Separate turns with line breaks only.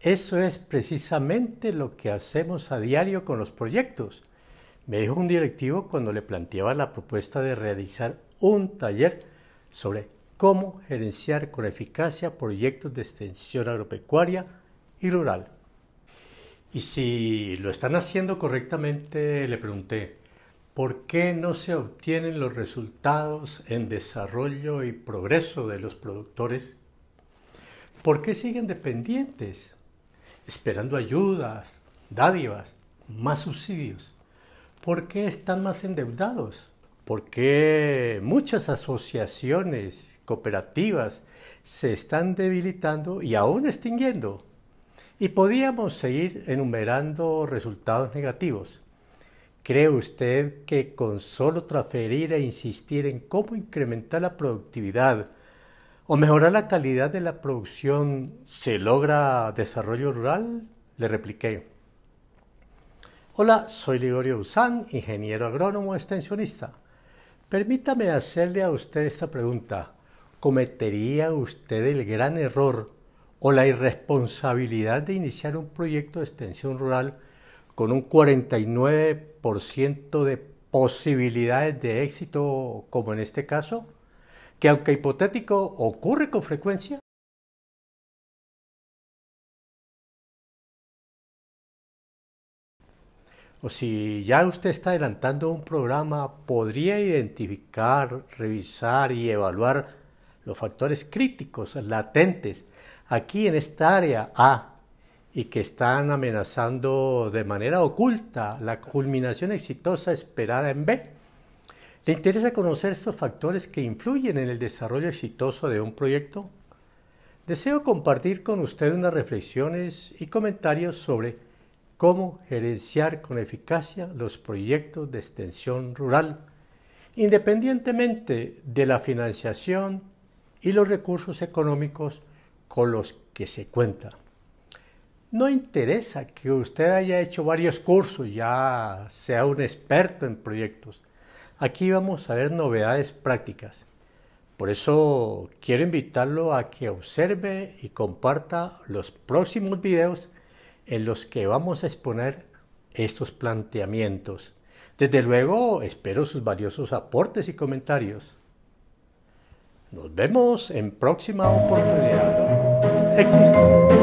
Eso es precisamente lo que hacemos a diario con los proyectos. Me dijo un directivo cuando le planteaba la propuesta de realizar un taller sobre cómo gerenciar con eficacia proyectos de extensión agropecuaria y rural. Y si lo están haciendo correctamente, le pregunté, ¿por qué no se obtienen los resultados en desarrollo y progreso de los productores? ¿Por qué siguen dependientes? esperando ayudas, dádivas, más subsidios. ¿Por qué están más endeudados? ¿Por qué muchas asociaciones, cooperativas, se están debilitando y aún extinguiendo? Y podíamos seguir enumerando resultados negativos. ¿Cree usted que con solo transferir e insistir en cómo incrementar la productividad, o mejorar la calidad de la producción, ¿se logra desarrollo rural? Le repliqué. Hola, soy Ligorio Usán, ingeniero agrónomo extensionista. Permítame hacerle a usted esta pregunta. ¿Cometería usted el gran error o la irresponsabilidad de iniciar un proyecto de extensión rural con un 49% de posibilidades de éxito como en este caso? que aunque hipotético ocurre con frecuencia, o si ya usted está adelantando un programa, podría identificar, revisar y evaluar los factores críticos latentes aquí en esta área A y que están amenazando de manera oculta la culminación exitosa esperada en B. ¿Le interesa conocer estos factores que influyen en el desarrollo exitoso de un proyecto? Deseo compartir con usted unas reflexiones y comentarios sobre cómo gerenciar con eficacia los proyectos de extensión rural, independientemente de la financiación y los recursos económicos con los que se cuenta. No interesa que usted haya hecho varios cursos, ya sea un experto en proyectos. Aquí vamos a ver novedades prácticas. Por eso quiero invitarlo a que observe y comparta los próximos videos en los que vamos a exponer estos planteamientos. Desde luego, espero sus valiosos aportes y comentarios. Nos vemos en próxima oportunidad.